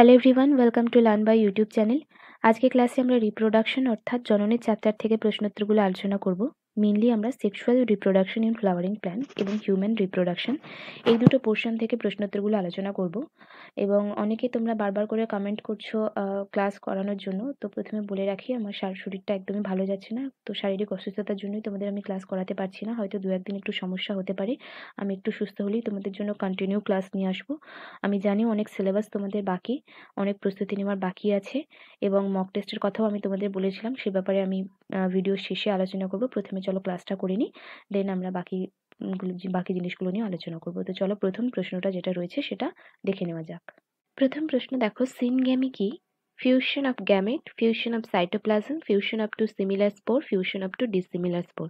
hello everyone welcome to learn by YouTube channel আজকে ক্লাসে আমরা রিপ্রোডাকশন অর্থাৎ জননের চ্যাপ্টার থেকে প্রশ্নোত্তরগুলো আলোচনা করবো মেনলি আমরা sexual reproduction in flowering plant এবং হিউম্যান রিপ্রোডাকশন এই দুটো পোর্শন থেকে প্রশ্নোত্তরগুলো আলোচনা করব এবং অনেকে তোমরা বারবার করে কমেন্ট করছো ক্লাস করানোর জন্য তো প্রথমে বলে রাখি আমার শরীরটা একদমই ভালো যাচ্ছে না তো শারীরিক অসুস্থতার জন্যই তোমাদের আমি ক্লাস করাতে পারছি না হয়তো দু একদিন একটু সমস্যা হতে পারে আমি একটু সুস্থ হলেই তোমাদের জন্য কন্টিনিউ ক্লাস নিয়ে আসবো আমি জানি অনেক সিলেবাস তোমাদের বাকি অনেক প্রস্তুতি নেওয়ার বাকি আছে এবং মক টেস্টের কথাও আমি তোমাদের বলেছিলাম সে ব্যাপারে আমি ভিডিও শেষে আলোচনা করব প্রথমে চলো ক্লাসটা করে নিই দেন আমরা বাকি বাকি জিনিসগুলো নিয়ে আলোচনা করবো তো চলো প্রথম প্রশ্নটা যেটা রয়েছে সেটা দেখে নেওয়া যাক প্রথম প্রশ্ন দেখো সিনগ্যামি কি fusion of gamete fusion of cytoplasm fusion of two similar spore fusion of two dissimilar spore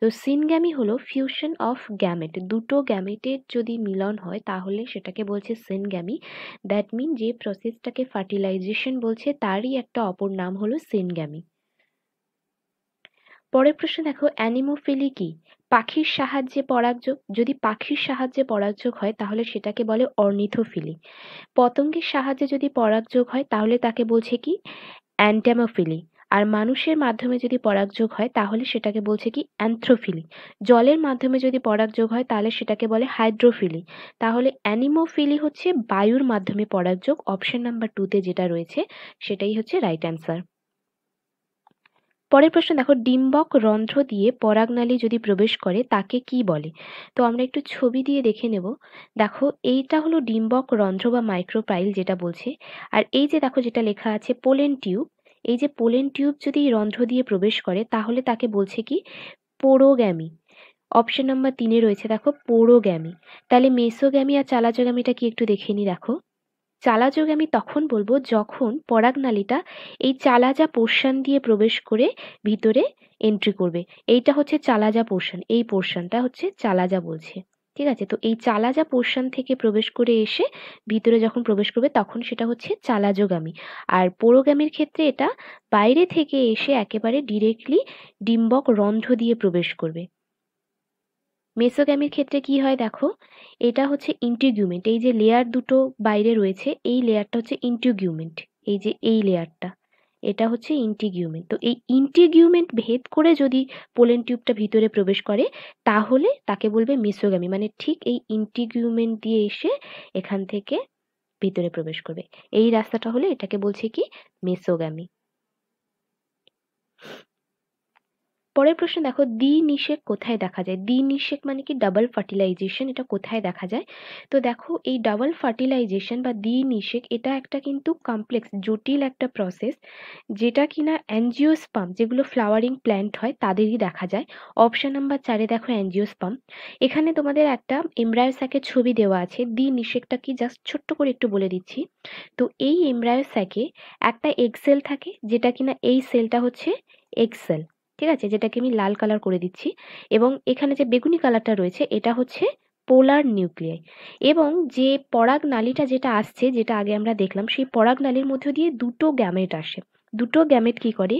তো সিনগ্যামি হলো ফিউশন অফ গ্যামেট দুটো গ্যামেটের যদি মিলন হয় তাহলে সেটাকে বলছে সিনগ্যামি দ্যাট মিন যে প্রসেসটাকে ফার্টিলাইজেশন বলছে তারই একটা অপর নাম হলো সিনগ্যামি পরের প্রশ্ন দেখো অ্যানিমোফিলি কি পাখির সাহায্যে পরাগযোগ যদি পাখির সাহায্যে পরাগযোগ হয় তাহলে সেটাকে বলে অর্নিথোফিলি পতঙ্গের সাহায্যে যদি পরাগযোগ হয় তাহলে তাকে বলছে কি অ্যান্টামোফিলি আর মানুষের মাধ্যমে যদি পরাগযোগ হয় তাহলে সেটাকে বলছে কি অ্যান্থ্রোফিলি জলের মাধ্যমে যদি পরাগযোগ হয় তাহলে সেটাকে বলে হাইড্রোফিলি তাহলে অ্যানিমোফিলি হচ্ছে বায়ুর মাধ্যমে পরাগযোগ অপশন নাম্বার টুতে যেটা রয়েছে সেটাই হচ্ছে রাইট অ্যান্সার পরের প্রশ্ন দেখো ডিম্বক রন্ধ্র দিয়ে পরাগনালী যদি প্রবেশ করে তাকে কি বলে তো আমরা একটু ছবি দিয়ে দেখে নেব দেখো এইটা হলো ডিম্বক রন্ধ্র বা মাইক্রোপাইল যেটা বলছে আর এই যে দেখো যেটা লেখা আছে পোলেন টিউব এই যে পোলেন টিউব যদি রন্ধ্র দিয়ে প্রবেশ করে তাহলে তাকে বলছে কি পোরোগ্যামি অপশন নাম্বার তিনে রয়েছে দেখো পোরোগ্যামি তাহলে মেসোগ্যামি আর চালাজোগ্যামিটা কি একটু দেখে নি দেখো চালাযোগ আমি তখন বলবো যখন পরাগনালীটা এই চালাজা পোর্শন দিয়ে প্রবেশ করে ভিতরে এন্ট্রি করবে এইটা হচ্ছে চালাজা পোর্শন এই পোর্শনটা হচ্ছে চালাজা বলছে ঠিক আছে তো এই চালাজা পোর্শন থেকে প্রবেশ করে এসে ভিতরে যখন প্রবেশ করবে তখন সেটা হচ্ছে চালাজগামী আর পোরোগামীর ক্ষেত্রে এটা বাইরে থেকে এসে একেবারে ডিরেক্টলি ডিম্বক রন্ধ্র দিয়ে প্রবেশ করবে মেসোগ্যামির ক্ষেত্রে কি হয় দেখো এটা হচ্ছে ইন্টিগ্রিউমেন্ট এই যে লেয়ার দুটো বাইরে রয়েছে এই লেয়ারটা হচ্ছে ইন্টিগ্রিউমেন্ট এই যে এই লেয়ারটা এটা হচ্ছে ইন্টিগিউমেন্ট তো এই ইন্টিগিউমেন্ট ভেদ করে যদি পোলেন টিউবটা ভিতরে প্রবেশ করে তাহলে তাকে বলবে মেসোগ্যামি মানে ঠিক এই ইন্টিগিউমেন্ট দিয়ে এসে এখান থেকে ভিতরে প্রবেশ করবে এই রাস্তাটা হলে এটাকে বলছে কি মেসোগ্যামি পরের প্রশ্ন দেখো দ্বি নিষেক কোথায় দেখা যায় দ্বি নিষেক মানে কি ডাবল ফার্টিলাইজেশন এটা কোথায় দেখা যায় তো দেখো এই ডাবল ফার্টিলাইজেশন বা দ্বি নিষেক এটা একটা কিন্তু কমপ্লেক্স জটিল একটা প্রসেস যেটা কিনা অ্যানজিওস্পাম যেগুলো ফ্লাওয়ারিং প্ল্যান্ট হয় তাদেরই দেখা যায় অপশান নাম্বার চারে দেখো অ্যানজিওস্পাম এখানে তোমাদের একটা এমব্রায়ার স্যাকের ছবি দেওয়া আছে দ্বি নিষেকটা কি জাস্ট ছোট্ট করে একটু বলে দিচ্ছি তো এই এমব্রায়ার স্যাকে একটা এক্সেল থাকে যেটা কিনা এই সেলটা হচ্ছে এক্সেল ঠিক আছে যেটাকে আমি লাল কালার করে দিচ্ছি এবং এখানে যে বেগুনি কালারটা রয়েছে এটা হচ্ছে পোলার নিউক্লিয়াই এবং যে পরাগ নালীটা যেটা আসছে যেটা আগে আমরা দেখলাম সেই পরাগ নালীর মধ্যে দিয়ে দুটো গ্যামেট আসে দুটো গ্যামেট কি করে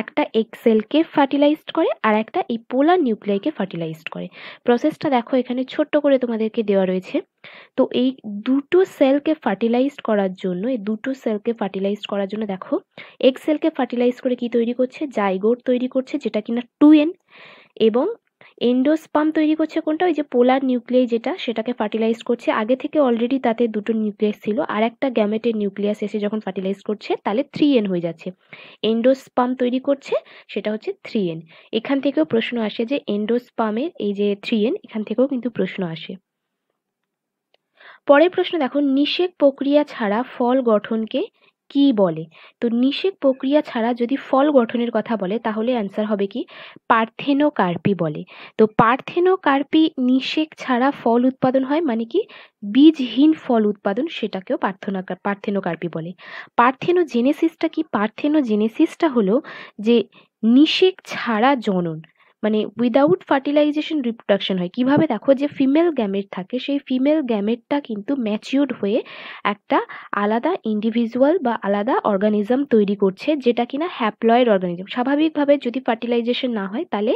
একটা এক্সেলকে ফার্টিলাইজড করে আর একটা এই পোলার নিউক্লিয়াইকে ফার্টিলাইজড করে প্রসেসটা দেখো এখানে ছোট্ট করে তোমাদেরকে দেওয়া রয়েছে তো এই দুটো সেলকে ফার্টিলাইজড করার জন্য এই দুটো সেলকে ফার্টিলাইজড করার জন্য দেখো এক্সেলকে ফার্টিলাইজ করে কি তৈরি করছে জাইগোর তৈরি করছে যেটা কিনা টু এন এবং এন্ডোস্পাম তৈরি করছে কোনটা ওই যে পোলার নিউক্লিয়াস যেটা সেটাকে ফার্টিলাইজ করছে আগে থেকে অলরেডি তাতে দুটো নিউক্লিয়াস ছিল আর একটা গ্যামেটের নিউক্লিয়াস এসে যখন ফার্টিলাইজ করছে তাহলে থ্রি এন হয়ে যাচ্ছে এন্ডোস্পাম তৈরি করছে সেটা হচ্ছে থ্রি এন এখান থেকেও প্রশ্ন আসে যে এন্ডোস্পামের এই যে থ্রি এন এখান থেকেও কিন্তু প্রশ্ন আসে পরের প্রশ্ন দেখো নিষেক প্রক্রিয়া ছাড়া ফল গঠনকে কি বলে তো নিষেক প্রক্রিয়া ছাড়া যদি ফল গঠনের কথা বলে তাহলে অ্যান্সার হবে কি পার্থেনোকার্পি বলে তো পার্থেনোকার্পি নিষেক ছাড়া ফল উৎপাদন হয় মানে কি বীজহীন ফল উৎপাদন সেটাকেও পার্থনা পার্থেনোকার্পি বলে পার্থেনোজেনেসিসটা কি পার্থেনোজেনেসিসটা হলো যে নিষেক ছাড়া জনন মানে উইদাউট ফার্টিলাইজেশন রিপ্রোডাকশন হয় কিভাবে দেখো যে ফিমেল গ্যামেট থাকে সেই ফিমেল গ্যামেটটা কিন্তু ম্যাচিউর্ড হয়ে একটা আলাদা ইন্ডিভিজুয়াল বা আলাদা অর্গানিজম তৈরি করছে যেটা কিনা হ্যাপ্লয়েড অর্গানিজম স্বাভাবিকভাবে যদি ফার্টিলাইজেশন না হয় তাহলে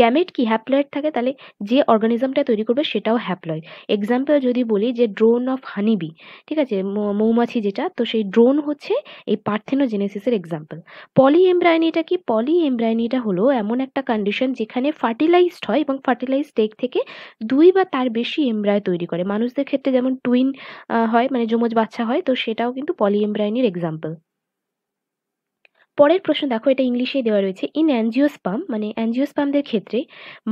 গ্যামেট কি হ্যাপ্লয়েড থাকে তাহলে যে অর্গানিজমটা তৈরি করবে সেটাও হ্যাপ্লয়েড এক্সাম্পল যদি বলি যে ড্রোন অফ হানিবি ঠিক আছে মৌমাছি যেটা তো সেই ড্রোন হচ্ছে এই পার্থেনোজেনেসিসের এক্সাম্পল পলি এমব্রায়নিটা কি পলি এমব্রায়নিটা হলো এমন একটা কন্ডিশন যে এখানে ফার্টিলাইজড হয় এবং ফার্টিলাইজড এগ থেকে দুই বা তার বেশি এমব্রায় তৈরি করে মানুষদের ক্ষেত্রে যেমন টুইন হয় মানে যমজ বাচ্চা হয় তো সেটাও কিন্তু পলি এমব্রায়নির এক্সাম্পল পরের প্রশ্ন দেখো এটা ইংলিশে দেওয়া রয়েছে ইন অ্যাঞ্জিওস্পাম মানে অ্যাঞ্জিওস্পামদের ক্ষেত্রে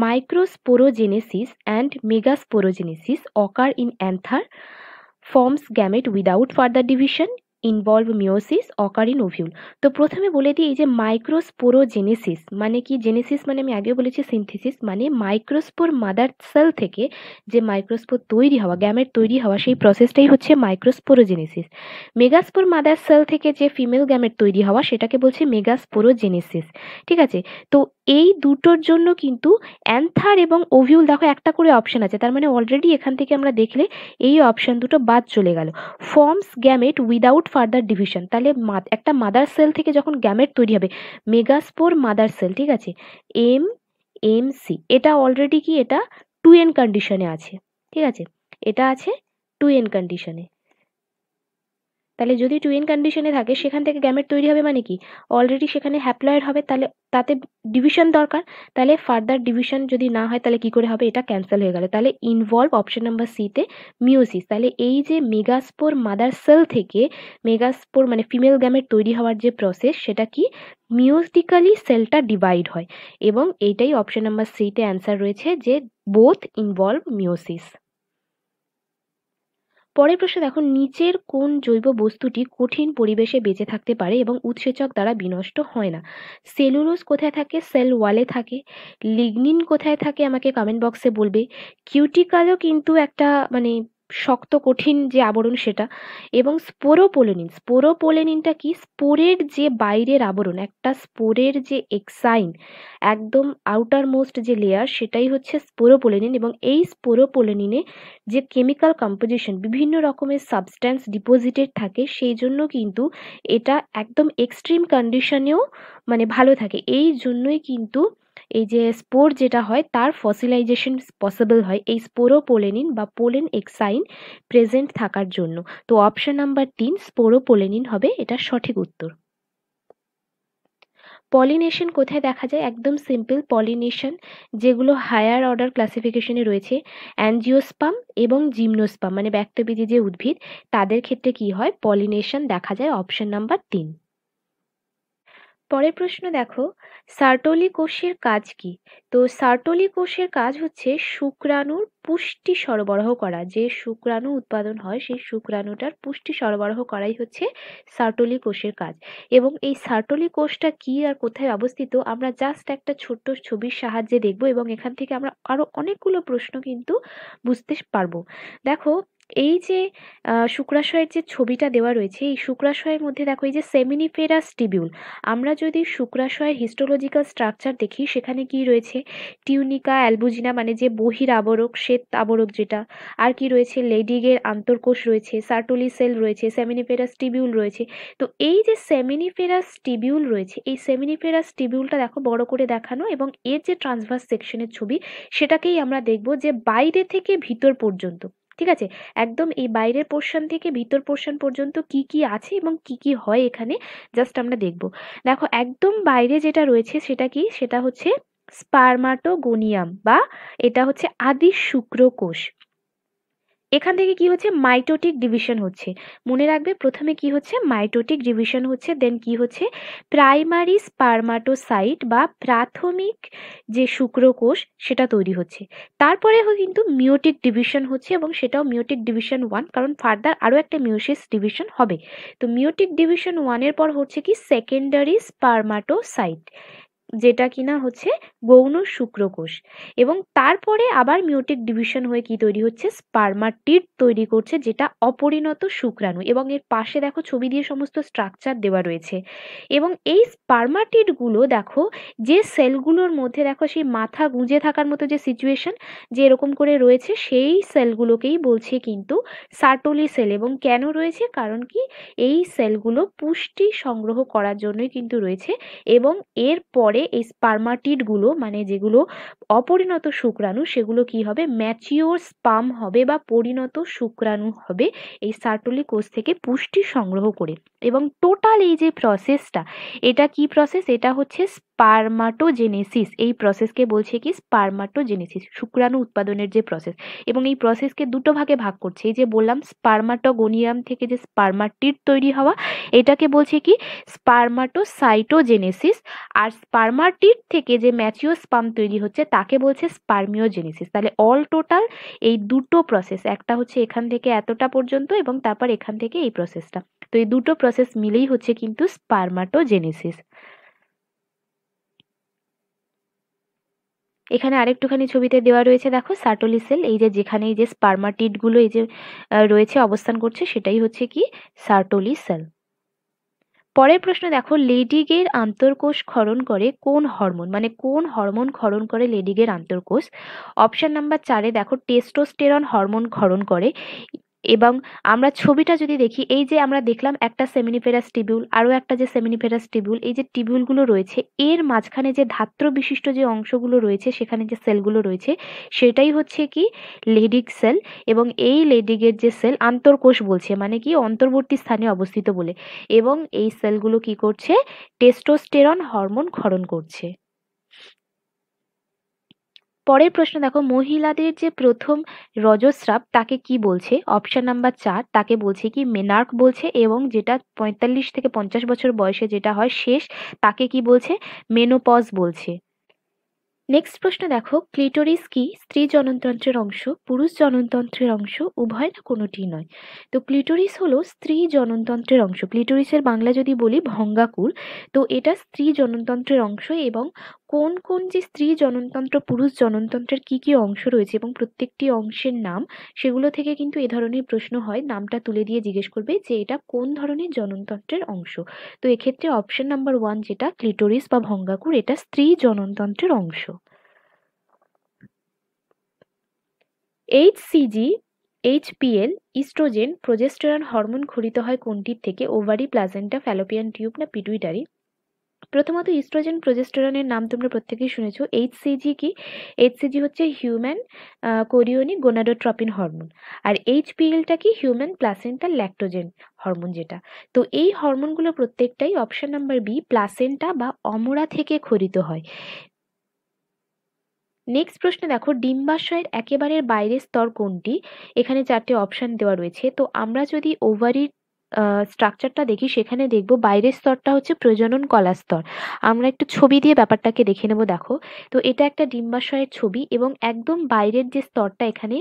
microsporogenesis and megasporogenesis occur in anther forms gamete without further division involve meiosis occur in ovule তো প্রথমে বলে দিই এই যে মাইক্রোস্পোরোজেনেসিস মানে কি জেনেসিস মানে আমি আগেও বলেছি সিনথেসিস মানে মাইক্রোস্পোর মাদার সেল থেকে যে মাইক্রোস্পোর তৈরি হওয়া গ্যামেট তৈরি হওয়া সেই প্রসেসটাই হচ্ছে মাইক্রোস্পোরোজেনেসিস মেগাস্পোর মাদার সেল থেকে যে ফিমেল গ্যামেট তৈরি হওয়া সেটাকে বলছে মেগাস্পোরোজেনেসিস ঠিক আছে তো এই দুটোর জন্য কিন্তু অ্যান্থার এবং ওভিউল দেখো একটা করে অপশান আছে তার মানে অলরেডি এখান থেকে আমরা দেখলে এই অপশান দুটো বাদ চলে গেল forms gamete without further division তাহলে একটা মাদার সেল থেকে যখন গ্যামেট তৈরি হবে মেগাস্পোর মাদার সেল ঠিক আছে এম এম সি এটা অলরেডি কি এটা টু এন কন্ডিশনে আছে ঠিক আছে এটা আছে টু এন কন্ডিশনে তাহলে যদি টু এন কন্ডিশনে থাকে সেখান থেকে গ্যামেট তৈরি হবে মানে কি অলরেডি সেখানে হ্যাপ্লয়েড হবে তাহলে তাতে ডিভিশন দরকার তাহলে ফার্দার ডিভিশন যদি না হয় তাহলে কি করে হবে এটা ক্যান্সেল হয়ে গেল তাহলে ইনভলভ অপশন নাম্বার সিতে মিউসিস তাহলে এই যে মেগাস্পোর মাদার সেল থেকে মেগাস্পোর মানে ফিমেল গ্যামেট তৈরি হওয়ার যে প্রসেস সেটা কি মিউজিক্যালি সেলটা ডিভাইড হয় এবং এইটাই অপশন নাম্বার সিতে অ্যান্সার রয়েছে যে বোথ ইনভলভ মিউসিস পরের প্রশ্ন দেখো নিচের কোন জৈব বস্তুটি কঠিন পরিবেশে বেঁচে থাকতে পারে এবং উৎসেচক দ্বারা বিনষ্ট হয় না সেলুলোজ কোথায় থাকে সেল ওয়ালে থাকে লিগনিন কোথায় থাকে আমাকে কমেন্ট বক্সে বলবে কিউটিকালও কিন্তু একটা মানে শক্ত কঠিন যে আবরণ সেটা এবং স্পোরোপোলেনিন স্পোরোপোলেনিনটা কি স্পোরের যে বাইরের আবরণ একটা স্পোরের যে এক্সাইন একদম আউটার মোস্ট যে লেয়ার সেটাই হচ্ছে স্পোরোপোলেনিন এবং এই স্পোরোপোলেনিনে যে কেমিক্যাল কম্পোজিশন বিভিন্ন রকমের সাবস্ট্যান্স ডিপোজিটেড থাকে সেই জন্য কিন্তু এটা একদম এক্সট্রিম কন্ডিশনেও মানে ভালো থাকে এই জন্যই কিন্তু এই যে স্পোর যেটা হয় তার ফসিলাইজেশন পসিবল হয় এই স্পোরোপোলেনিন বা পোলেন এক্সাইন প্রেজেন্ট থাকার জন্য তো অপশন নাম্বার তিন স্পোরোপোলেনিন হবে এটা সঠিক উত্তর পলিনেশন কোথায় দেখা যায় একদম সিম্পল পলিনেশন যেগুলো হায়ার অর্ডার ক্লাসিফিকেশনে রয়েছে অ্যানজিওস্পাম এবং জিমনোস্পাম মানে ব্যক্তবিধি যে উদ্ভিদ তাদের ক্ষেত্রে কি হয় পলিনেশন দেখা যায় অপশন নাম্বার তিন পরের প্রশ্ন দেখো সার্টলি কোষের কাজ কি তো সার্টলি কোষের কাজ হচ্ছে শুক্রাণুর পুষ্টি সরবরাহ করা যে শুক্রাণু উৎপাদন হয় সেই শুক্রাণুটার পুষ্টি সরবরাহ করাই হচ্ছে সার্টলি কোষের কাজ এবং এই সার্টলি কোষটা কি আর কোথায় অবস্থিত আমরা জাস্ট একটা ছোট্ট ছবির সাহায্যে দেখব এবং এখান থেকে আমরা আরও অনেকগুলো প্রশ্ন কিন্তু বুঝতে পারবো দেখো এই যে শুক্রাশয়ের যে ছবিটা দেওয়া রয়েছে এই শুক্রাশয়ের মধ্যে দেখো এই যে সেমিনিফেরাস টিবিউল আমরা যদি শুক্রাশয়ের হিস্টোলজিক্যাল স্ট্রাকচার দেখি সেখানে কি রয়েছে টিউনিকা অ্যালবুজিনা মানে যে বহির আবরক শ্বেত আবরক যেটা আর কি রয়েছে লেডিগের আন্তর্কোষ রয়েছে সার্টোলি সেল রয়েছে সেমিনিফেরাস টিবিউল রয়েছে তো এই যে সেমিনিফেরাস টিবিউল রয়েছে এই সেমিনিফেরাস টিবিউলটা দেখো বড় করে দেখানো এবং এর যে ট্রান্সভার্স সেকশনের ছবি সেটাকেই আমরা দেখব যে বাইরে থেকে ভিতর পর্যন্ত ঠিক আছে একদম এই বাইরের পোর্শন থেকে ভিতর পোর্শন পর্যন্ত কি কি আছে এবং কি কি হয় এখানে জাস্ট আমরা দেখব দেখো একদম বাইরে যেটা রয়েছে সেটা কি সেটা হচ্ছে স্পার্মাটোগোনিয়াম বা এটা হচ্ছে আদি শুক্রকোষ এখান থেকে কি হচ্ছে মাইটোটিক ডিভিশন হচ্ছে মনে রাখবে প্রথমে কি হচ্ছে মাইটোটিক ডিভিশন হচ্ছে দেন কি হচ্ছে প্রাইমারি স্পারমাটোসাইট বা প্রাথমিক যে শুক্রকোষ সেটা তৈরি হচ্ছে তারপরে কিন্তু মিওটিক ডিভিশন হচ্ছে এবং সেটাও মিওটিক ডিভিশন ওয়ান কারণ ফার্দার আরও একটা মিউসিস ডিভিশন হবে তো মিওটিক ডিভিশন ওয়ানের পর হচ্ছে কি সেকেন্ডারি স্পারমাটোসাইট যেটা কিনা হচ্ছে গৌণ শুক্রকোষ এবং তারপরে আবার মিউটিক ডিভিশন হয়ে কি তৈরি হচ্ছে স্পার্মাটিড তৈরি করছে যেটা অপরিণত শুক্রাণু এবং এর পাশে দেখো ছবি দিয়ে সমস্ত স্ট্রাকচার দেওয়া রয়েছে এবং এই স্পার্মাটিডগুলো দেখো যে সেলগুলোর মধ্যে দেখো সেই মাথা গুঁজে থাকার মতো যে সিচুয়েশন যে এরকম করে রয়েছে সেই সেলগুলোকেই বলছে কিন্তু সার্টলি সেল এবং কেন রয়েছে কারণ কি এই সেলগুলো পুষ্টি সংগ্রহ করার জন্যই কিন্তু রয়েছে এবং এর পরে পরে এই স্পার্মাটিডগুলো মানে যেগুলো অপরিণত শুক্রাণু সেগুলো কি হবে ম্যাচিওর স্পাম হবে বা পরিণত শুক্রাণু হবে এই সার্টলি কোষ থেকে পুষ্টি সংগ্রহ করে এবং টোটাল এই যে প্রসেসটা এটা কি প্রসেস এটা হচ্ছে স্পার্মাটোজেনেসিস এই প্রসেসকে বলছে কি স্পার্মাটোজেনেসিস শুক্রাণু উৎপাদনের যে প্রসেস এবং এই প্রসেসকে দুটো ভাগে ভাগ করছে এই যে বললাম স্পার্মাটোগোনিয়াম থেকে যে স্পার্মাটিড তৈরি হওয়া এটাকে বলছে কি স্পার্মাটোসাইটোজেনেসিস আর স্পার স্পার্মাটিড থেকে যে ম্যাচিও স্পাম তৈরি হচ্ছে তাকে বলছে স্পার্মিওজেনেসিস তাহলে অল টোটাল এই দুটো প্রসেস একটা হচ্ছে এখান থেকে এতটা পর্যন্ত এবং তারপর এখান থেকে এই প্রসেসটা তো এই দুটো প্রসেস মিলেই হচ্ছে কিন্তু স্পার্মাটোজেনেসিস এখানে আরেকটুখানি ছবিতে দেওয়া রয়েছে দেখো সাটোলি সেল এই যে যেখানে এই যে স্পার্মাটিডগুলো এই যে রয়েছে অবস্থান করছে সেটাই হচ্ছে কি সার্টোলি সেল পরের প্রশ্ন দেখো লেডিগের আন্তর্কোষ খরণ করে কোন হরমোন মানে কোন হরমোন খরণ করে লেডিগের আন্তর্কোষ অপশান নাম্বার চারে দেখো টেস্টোস্টেরন হরমোন ক্ষরণ করে এবং আমরা ছবিটা যদি দেখি এই যে আমরা দেখলাম একটা সেমিনিফেরাস টিবিউল আরও একটা যে সেমিনিফেরাস টিবিউল এই যে টিবিউলগুলো রয়েছে এর মাঝখানে যে ধাত্র বিশিষ্ট যে অংশগুলো রয়েছে সেখানে যে সেলগুলো রয়েছে সেটাই হচ্ছে কি লেডিক সেল এবং এই লেডিগের যে সেল আন্তর্কোষ বলছে মানে কি অন্তর্বর্তী স্থানে অবস্থিত বলে এবং এই সেলগুলো কি করছে টেস্টোস্টেরন হরমোন ক্ষরণ করছে পরের প্রশ্ন দেখো মহিলাদের যে প্রথম রজস্রাব তাকে কি বলছে অপশন নাম্বার চার তাকে বলছে কি মেনার্ক বলছে এবং যেটা ৪৫ থেকে পঞ্চাশ বছর বয়সে যেটা হয় শেষ তাকে কি বলছে মেনোপজ বলছে নেক্সট প্রশ্ন দেখো ক্লিটোরিস কি স্ত্রী জনতন্ত্রের অংশ পুরুষ জনতন্ত্রের অংশ উভয় না কোনোটি নয় তো ক্লিটোরিস হলো স্ত্রী জনতন্ত্রের অংশ ক্লিটোরিসের বাংলা যদি বলি ভঙ্গাকুর তো এটা স্ত্রী জনতন্ত্রের অংশ এবং কোন কোন যে স্ত্রী জননতন্ত্র পুরুষ জননতন্ত্রের কি কি অংশ রয়েছে এবং প্রত্যেকটি অংশের নাম সেগুলো থেকে কিন্তু এ ধরনের প্রশ্ন হয় নামটা তুলে দিয়ে জিজ্ঞেস করবে যে এটা কোন ধরনের জননতন্ত্রের অংশ তো এক্ষেত্রে অপশন নাম্বার ওয়ান যেটা ক্লিটোরিস বা ভঙ্গাকুর এটা স্ত্রী জননতন্ত্রের অংশ HCG HPL oestrogen progesterone hormone খরিত হয় কোনটির থেকে ওভারি প্লাজেন্টা ফ্যালোপিয়ান টিউব না পিটুইটারি প্রথমত ইস্ট্রোজেন প্রোজেস্টেরনের নাম তোমরা প্রত্যেকেই শুনেছো এইচসিজি কি এইচসিজি হচ্ছে হিউম্যান কোরিওনি গোনাডোট্রপিন হরমোন আর এইচপিএলটা কি হিউম্যান প্লাসেন্টা ল্যাক্টোজেন হরমোন যেটা তো এই হরমোনগুলো প্রত্যেকটাই অপশন নাম্বার বি প্লাসেন্টা বা অমরা থেকে খরিত হয় নেক্সট প্রশ্নে দেখো ডিম্বাশয়ের একেবারে বাইরের স্তর কোনটি এখানে চারটে অপশান দেওয়া রয়েছে তো আমরা যদি ওভারির স্ট্রাকচারটা দেখি সেখানে দেখব বাইরের স্তরটা হচ্ছে প্রজনন কলা স্তর আমরা একটু ছবি দিয়ে ব্যাপারটাকে দেখে নেব দেখো তো এটা একটা ডিম্বাশয়ের ছবি এবং একদম বাইরের যে স্তরটা এখানে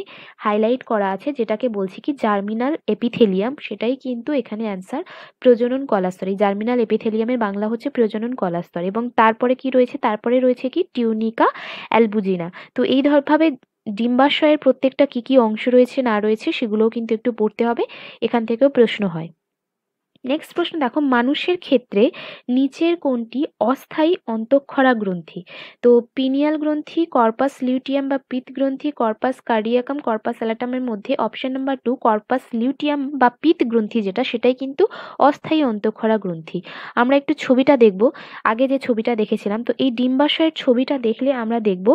হাইলাইট করা আছে যেটাকে বলছি কি জার্মিনাল এপিথেলিয়াম সেটাই কিন্তু এখানে অ্যান্সার প্রজনন কলা স্তর এই জার্মিনাল এপিথেলিয়ামের বাংলা হচ্ছে প্রজনন কলা স্তর এবং তারপরে কি রয়েছে তারপরে রয়েছে কি টিউনিকা অ্যালবুজিনা তো এই ধরভাবে ডিম্বাশয়ের প্রত্যেকটা কি কি অংশ রয়েছে না রয়েছে সেগুলোও কিন্তু একটু পড়তে হবে এখান থেকেও প্রশ্ন হয় নেক্সট প্রশ্ন দেখো মানুষের ক্ষেত্রে নিচের কোনটি অস্থায়ী অন্তঃক্ষরা গ্রন্থি তো পিনিয়াল গ্রন্থি কর্পাস লিউটিয়াম বা পিত গ্রন্থি কর্পাস কার্ডিয়াকাম কর্পাস অ্যালাটামের মধ্যে option number two corpus luteum বা পিত গ্রন্থি যেটা সেটাই কিন্তু অস্থায়ী অন্তঃক্ষরা গ্রন্থি আমরা একটু ছবিটা দেখব আগে যে ছবিটা দেখেছিলাম তো এই ডিম্বাশয়ের ছবিটা দেখলে আমরা দেখব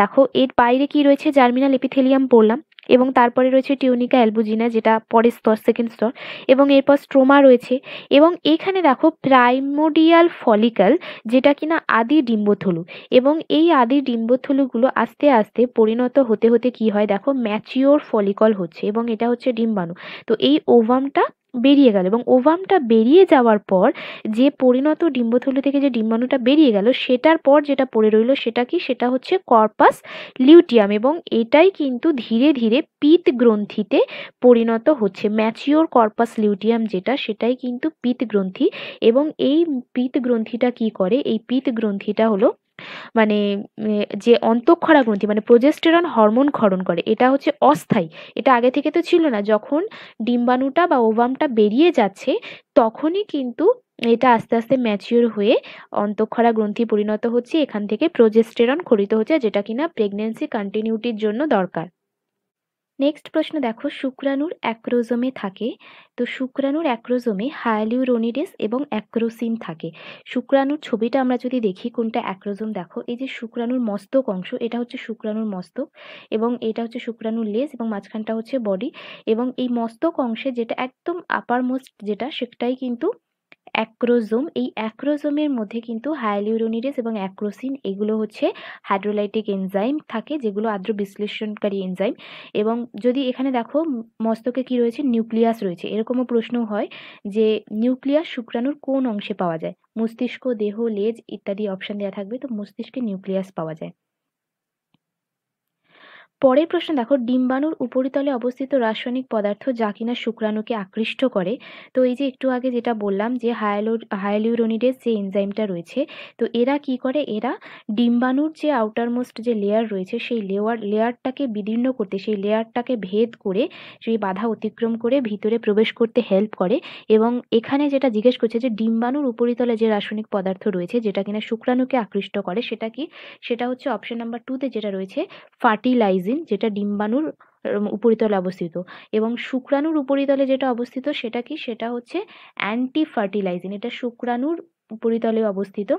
দেখো এর বাইরে কি রয়েছে জার্মিনাল এপিথেলিয়াম পড়লাম এবং তারপরে রয়েছে টিউনিকা অ্যালবুজিনা যেটা পরের স্তর সেকেন্ড স্তর এবং এরপর স্ট্রোমা রয়েছে আছে এবং এখানে দেখো প্রাইমোডিয়াল ফলিকাল যেটা কিনা আদি ডিম্বথলু এবং এই আদি ডিম্বথলুগুলো আস্তে আস্তে পরিণত হতে হতে কি হয় দেখো ম্যাচিওর ফলিকল হচ্ছে এবং এটা হচ্ছে ডিম্বাণু তো এই ওভামটা বেরিয়ে গেল এবং ওভামটা বেরিয়ে যাওয়ার পর যে পরিণত ডিম্বথলি থেকে যে ডিম্বাণুটা বেরিয়ে গেল সেটার পর যেটা পড়ে রইল সেটা কি সেটা হচ্ছে কর্পাস লিউটিয়াম এবং এটাই কিন্তু ধীরে ধীরে পিত গ্রন্থিতে পরিণত হচ্ছে ম্যাচিওর কর্পাস লিউটিয়াম যেটা সেটাই কিন্তু পিত গ্রন্থি এবং এই পিত গ্রন্থিটা কি করে এই পিত গ্রন্থিটা হলো মানে যে অন্তঃক্ষরা গ্রন্থি মানে প্রোজেস্টেরন হরমোন ক্ষরণ করে এটা হচ্ছে অস্থায়ী এটা আগে থেকে তো ছিল না যখন ডিম্বাণুটা বা ওভামটা বেরিয়ে যাচ্ছে তখনই কিন্তু এটা আস্তে আস্তে ম্যাচিওর হয়ে অন্তঃক্ষরা গ্রন্থি পরিণত হচ্ছে এখান থেকে প্রোজেস্টেরন খরিত হচ্ছে যেটা কিনা প্রেগনেন্সি কন্টিনিউটির জন্য দরকার নেক্সট প্রশ্ন দেখো শুক্রাণুর অ্যাক্রোজোমে থাকে তো শুক্রাণুর অ্যাক্রোজোমে হায়ালিউরোনিডেস এবং অ্যাক্রোসিন থাকে শুক্রাণুর ছবিটা আমরা যদি দেখি কোনটা অ্যাক্রোজোম দেখো এই যে শুক্রাণুর মস্তক অংশ এটা হচ্ছে শুক্রাণুর মস্তক এবং এটা হচ্ছে শুক্রাণুর লেস এবং মাঝখানটা হচ্ছে বডি এবং এই মস্তক অংশে যেটা একদম আপার মোস্ট যেটা সেটাই কিন্তু অ্যাক্রোজোম এই অ্যাক্রোজোমের মধ্যে কিন্তু হায়ালিউরোনিডেস এবং অ্যাক্রোসিন এগুলো হচ্ছে হাইড্রোলাইটিক এনজাইম থাকে যেগুলো আদ্র বিশ্লেষণকারী এনজাইম এবং যদি এখানে দেখো মস্তকে কি রয়েছে নিউক্লিয়াস রয়েছে এরকমও প্রশ্ন হয় যে নিউক্লিয়াস শুক্রাণুর কোন অংশে পাওয়া যায় মস্তিষ্ক দেহ লেজ ইত্যাদি অপশান দেওয়া থাকবে তো মস্তিষ্কে নিউক্লিয়াস পাওয়া যায় পরের প্রশ্ন দেখো ডিম্বাণুর উপরিতলে অবস্থিত রাসায়নিক পদার্থ যা কিনা শুক্রাণুকে আকৃষ্ট করে তো এই যে একটু আগে যেটা বললাম যে হায়ালো হায়ালিউরোনিডের যে এনজাইমটা রয়েছে তো এরা কি করে এরা ডিম্বাণুর যে আউটারমোস্ট যে লেয়ার রয়েছে সেই লেয়ার লেয়ারটাকে বিদীর্ণ করতে সেই লেয়ারটাকে ভেদ করে সেই বাধা অতিক্রম করে ভিতরে প্রবেশ করতে হেল্প করে এবং এখানে যেটা জিজ্ঞেস করছে যে ডিম্বাণুর উপরিতলে যে রাসায়নিক পদার্থ রয়েছে যেটা কিনা শুক্রাণুকে আকৃষ্ট করে সেটা কি সেটা হচ্ছে অপশন নাম্বার টুতে যেটা রয়েছে ফার্টিলাইজিং প্লাজমিন যেটা ডিম্বাণুর উপরিতলে অবস্থিত এবং শুক্রাণুর উপরিতলে যেটা অবস্থিত সেটা কি সেটা হচ্ছে অ্যান্টি ফার্টিলাইজিং এটা শুক্রাণুর পরিতলে অবস্থিত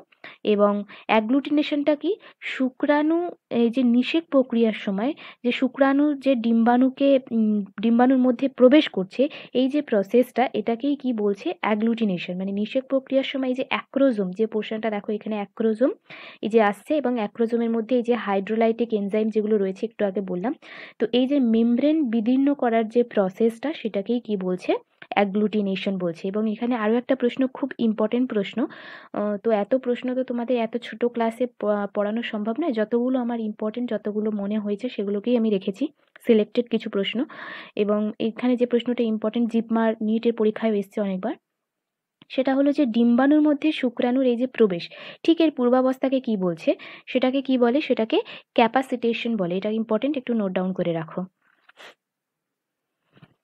এবং অ্যাগ্লুটিনেশনটা কি শুক্রাণু এই যে নিষেক প্রক্রিয়ার সময় যে শুক্রাণু যে ডিম্বাণুকে ডিম্বাণুর মধ্যে প্রবেশ করছে এই যে প্রসেসটা এটাকেই কি বলছে অ্যাগ্লুটিনেশন মানে নিষেক প্রক্রিয়ার সময় এই যে অ্যাক্রোজোম যে পোর্শনটা দেখো এখানে অ্যাক্রোজোম এই যে আসছে এবং অ্যাক্রোজোমের মধ্যে এই যে হাইড্রোলাইটিক এনজাইম যেগুলো রয়েছে একটু আগে বললাম তো এই যে মেমব্রেন বিদীর্ণ করার যে প্রসেসটা সেটাকেই কি বলছে অ্যাগ্লুটিনেশন বলছে এবং এখানে আরও একটা প্রশ্ন খুব ইম্পর্টেন্ট প্রশ্ন তো এত প্রশ্ন তো তোমাদের এত ছোট ক্লাসে পড়ানো সম্ভব নয় যতগুলো আমার ইম্পর্টেন্ট যতগুলো মনে হয়েছে সেগুলোকেই আমি রেখেছি সিলেক্টেড কিছু প্রশ্ন এবং এখানে যে প্রশ্নটা ইম্পর্টেন্ট জিপমার নিটের পরীক্ষায় এসছে অনেকবার সেটা হলো যে ডিম্বাণুর মধ্যে শুক্রাণুর এই যে প্রবেশ ঠিক এর পূর্বাবস্থাকে কি বলছে সেটাকে কি বলে সেটাকে ক্যাপাসিটেশন বলে এটা ইম্পর্টেন্ট একটু নোট ডাউন করে রাখো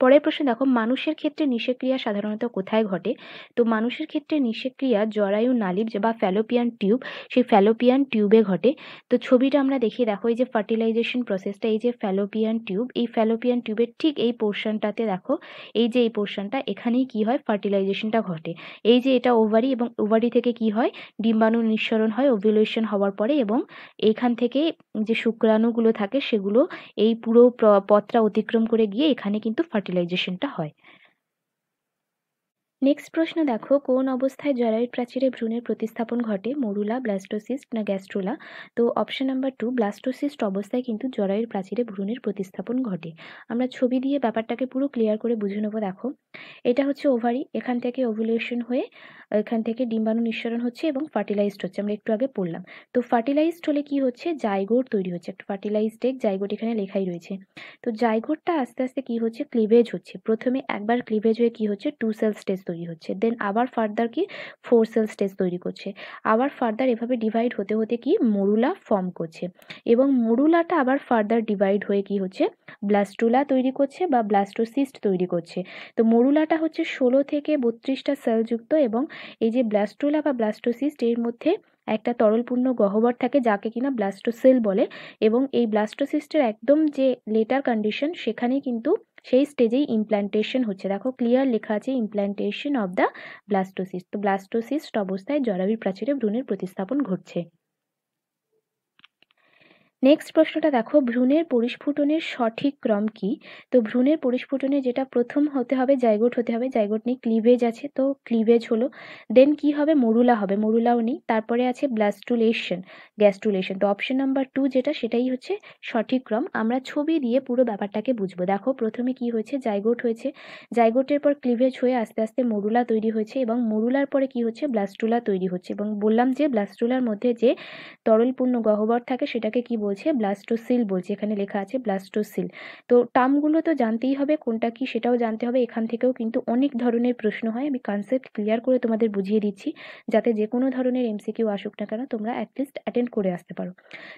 পরের প্রশ্ন দেখো মানুষের ক্ষেত্রে নিষেক্রিয়া সাধারণত কোথায় ঘটে তো মানুষের ক্ষেত্রে নিষেক্রিয়া জরায়ু নালিব বা ফ্যালোপিয়ান টিউব সেই ফ্যালোপিয়ান টিউবে ঘটে তো ছবিটা আমরা দেখি দেখো এই যে ফার্টিলাইজেশন প্রসেসটা এই যে ফ্যালোপিয়ান টিউব এই ফ্যালোপিয়ান টিউবের ঠিক এই পোর্শনটাতে দেখো এই যে এই পোর্শনটা এখানেই কি হয় ফার্টিলাইজেশনটা ঘটে এই যে এটা ওভারি এবং ওভারি থেকে কি হয় ডিম্বাণু নিঃসরণ হয় ওভিলেশন হওয়ার পরে এবং এইখান থেকে যে শুক্রাণুগুলো থাকে সেগুলো এই পুরো পথটা অতিক্রম করে গিয়ে এখানে কিন্তু ফার্টি ফার্টিলাইজেশনটা হয় নেক্সট প্রশ্ন দেখো কোন অবস্থায় জরায়ুর প্রাচীরে ভ্রূণের প্রতিস্থাপন ঘটে মরুলা ব্লাস্টোসিস্ট না গ্যাস্ট্রোলা তো অপশন নাম্বার টু ব্লাস্টোসিস্ট অবস্থায় কিন্তু জরায়ুর প্রাচীরে ভ্রূণের প্রতিস্থাপন ঘটে আমরা ছবি দিয়ে ব্যাপারটাকে পুরো ক্লিয়ার করে বুঝে নেবো দেখো এটা হচ্ছে ওভারি এখান থেকে ওভুলেশন হয়ে এখান থেকে ডিম্বাণু নিঃসরণ হচ্ছে এবং ফার্টিলাইজড হচ্ছে আমরা একটু আগে পড়লাম তো ফার্টিলাইজড হলে কি হচ্ছে জাইগোট তৈরি হচ্ছে একটা ফার্টিলাইজড এক জাইগোট এখানে লেখাই রয়েছে তো জাইগোটটা আস্তে আস্তে কি হচ্ছে ক্লিভেজ হচ্ছে প্রথমে একবার ক্লিভেজ হয়ে কি হচ্ছে টু সেল স্টেজ তৈরি হচ্ছে দেন আবার ফার্দার কি ফোর সেল স্টেজ তৈরি করছে আবার ফার্দার এভাবে ডিভাইড হতে হতে কি মরুলা ফর্ম করছে এবং মরুলাটা আবার ফার্দার ডিভাইড হয়ে কি হচ্ছে ব্লাস্টুলা তৈরি করছে বা ব্লাস্টোসিস্ট তৈরি করছে তো মরুলাটা হচ্ছে ষোলো থেকে বত্রিশটা সেলযুক্ত এবং এই যে ব্লাস্টুলা বা ব্লাস্টোসিস্ট এর মধ্যে একটা তরলপূর্ণ গহ্বর থাকে যাকে কিনা ব্লাস্টোসেল বলে এবং এই ব্লাস্টোসিস্টের একদম যে লেটার কন্ডিশন সেখানে কিন্তু সেই স্টেজেই ইমপ্ল্যান্টেশন হচ্ছে দেখো ক্লিয়ার লেখা আছে ইমপ্ল্যান্টেশন অব দ্য ব্লাস্টোসিস্ট তো ব্লাস্টোসিস্ট অবস্থায় জরাবির প্রাচীরে ভ্রূণের প্রতিস্থাপন ঘটছে নেক্সট প্রশ্নটা দেখো ভ্রূণের পরিস্ফুটনের সঠিক ক্রম কি তো ভ্রূণের পরিস্ফুটনে যেটা প্রথম হতে হবে জাইগোট হতে হবে জাইগোট নেই ক্লিভেজ আছে তো ক্লিভেজ হলো দেন কি হবে মরুলা হবে মরুলাও নেই তারপরে আছে ব্লাস্টুলেশন গ্যাস্টুলেশন তো অপশন নাম্বার টু যেটা সেটাই হচ্ছে সঠিক ক্রম আমরা ছবি দিয়ে পুরো ব্যাপারটাকে বুঝবো দেখো প্রথমে কি হয়েছে জাইগোট হয়েছে জাইগোটের পর ক্লিভেজ হয়ে আস্তে আস্তে মরুলা তৈরি হয়েছে এবং মরুলার পরে কি হচ্ছে ব্লাস্টুলা তৈরি হচ্ছে এবং বললাম যে ব্লাস্টুলার মধ্যে যে তরলপূর্ণ গহ্বর থাকে সেটাকে কি বলছে ব্লাস্টোসিল বলছে এখানে লেখা আছে ব্লাস্টোসিল তো টার্মগুলো তো জানতেই হবে কোনটা কি সেটাও জানতে হবে এখান থেকেও কিন্তু অনেক ধরনের প্রশ্ন হয় আমি কনসেপ্ট ক্লিয়ার করে তোমাদের বুঝিয়ে দিচ্ছি যাতে যে কোনো ধরনের এমসিকিউ আসুক না কেন তোমরা অ্যাটলিস্ট অ্যাটেন্ড করে আসতে পারো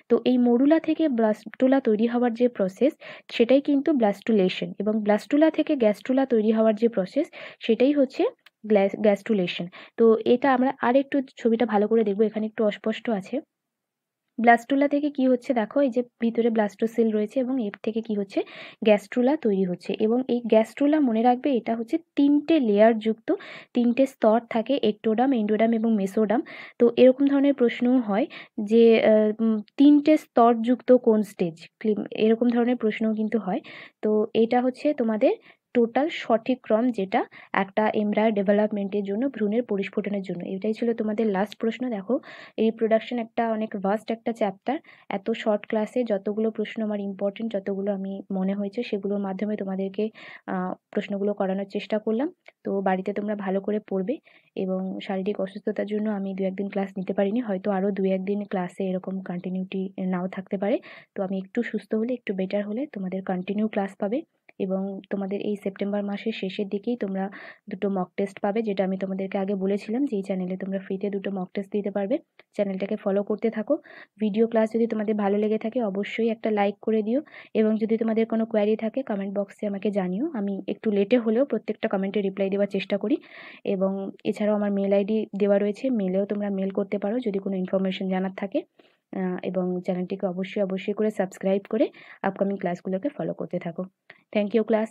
তো এই মরুলা থেকে ব্লাস্টুলা তৈরি হওয়ার যে প্রসেস সেটাই কিন্তু ব্লাস্টুলেশন এবং ব্লাস্টুলা থেকে গ্যাস্টুলা তৈরি হওয়ার যে প্রসেস সেটাই হচ্ছে গ্যাস্টুলেশন তো এটা আমরা আর একটু ছবিটা ভালো করে দেখবো এখানে একটু অস্পষ্ট আছে ব্লাস্টুলা থেকে কি হচ্ছে দেখো এই যে ভিতরে ব্লাস্টোসেল রয়েছে এবং এর থেকে কি হচ্ছে গ্যাস্ট্রুলা তৈরি হচ্ছে এবং এই গ্যাস্ট্রুলা মনে রাখবে এটা হচ্ছে তিনটে লেয়ার যুক্ত তিনটে স্তর থাকে একটোডাম এন্ডোডাম এবং মেসোডাম তো এরকম ধরনের প্রশ্নও হয় যে তিনটে স্তরযুক্ত কোন স্টেজ এরকম ধরনের প্রশ্নও কিন্তু হয় তো এটা হচ্ছে তোমাদের টোটাল সঠিক ক্রম যেটা একটা এমব্রায়ার ডেভেলপমেন্টের জন্য ভ্রূণের পরিস্ফুটনের জন্য এটাই ছিল তোমাদের লাস্ট প্রশ্ন দেখো রিপ্রোডাকশন একটা অনেক ভাস্ট একটা চ্যাপ্টার এত শর্ট ক্লাসে যতগুলো প্রশ্ন আমার ইম্পর্টেন্ট যতগুলো আমি মনে হয়েছে সেগুলোর মাধ্যমে তোমাদেরকে প্রশ্নগুলো করানোর চেষ্টা করলাম তো বাড়িতে তোমরা ভালো করে পড়বে এবং শারীরিক অসুস্থতার জন্য আমি দু একদিন ক্লাস নিতে পারিনি হয়তো আরও দু একদিন ক্লাসে এরকম কন্টিনিউটি নাও থাকতে পারে তো আমি একটু সুস্থ হলে একটু বেটার হলে তোমাদের কন্টিনিউ ক্লাস পাবে এবং তোমাদের এই সেপ্টেম্বর মাসের শেষের দিকেই তোমরা দুটো মক টেস্ট পাবে যেটা আমি তোমাদেরকে আগে বলেছিলাম যে এই চ্যানেলে তোমরা ফ্রিতে দুটো মক টেস্ট দিতে পারবে চ্যানেলটাকে ফলো করতে থাকো ভিডিও ক্লাস যদি তোমাদের ভালো লেগে থাকে অবশ্যই একটা লাইক করে দিও এবং যদি তোমাদের কোনো কোয়ারি থাকে কমেন্ট বক্সে আমাকে জানিও আমি একটু লেটে হলেও প্রত্যেকটা কমেন্টে রিপ্লাই দেওয়ার চেষ্টা করি এবং এছাড়াও আমার মেল আইডি দেওয়া রয়েছে মেলেও তোমরা মেল করতে পারো যদি কোনো ইনফরমেশন জানার থাকে এবং চ্যানেলটিকে অবশ্যই অবশ্যই করে সাবস্ক্রাইব করে আপকামিং ক্লাসগুলোকে ফলো করতে থাকো থ্যাংক ইউ ক্লাস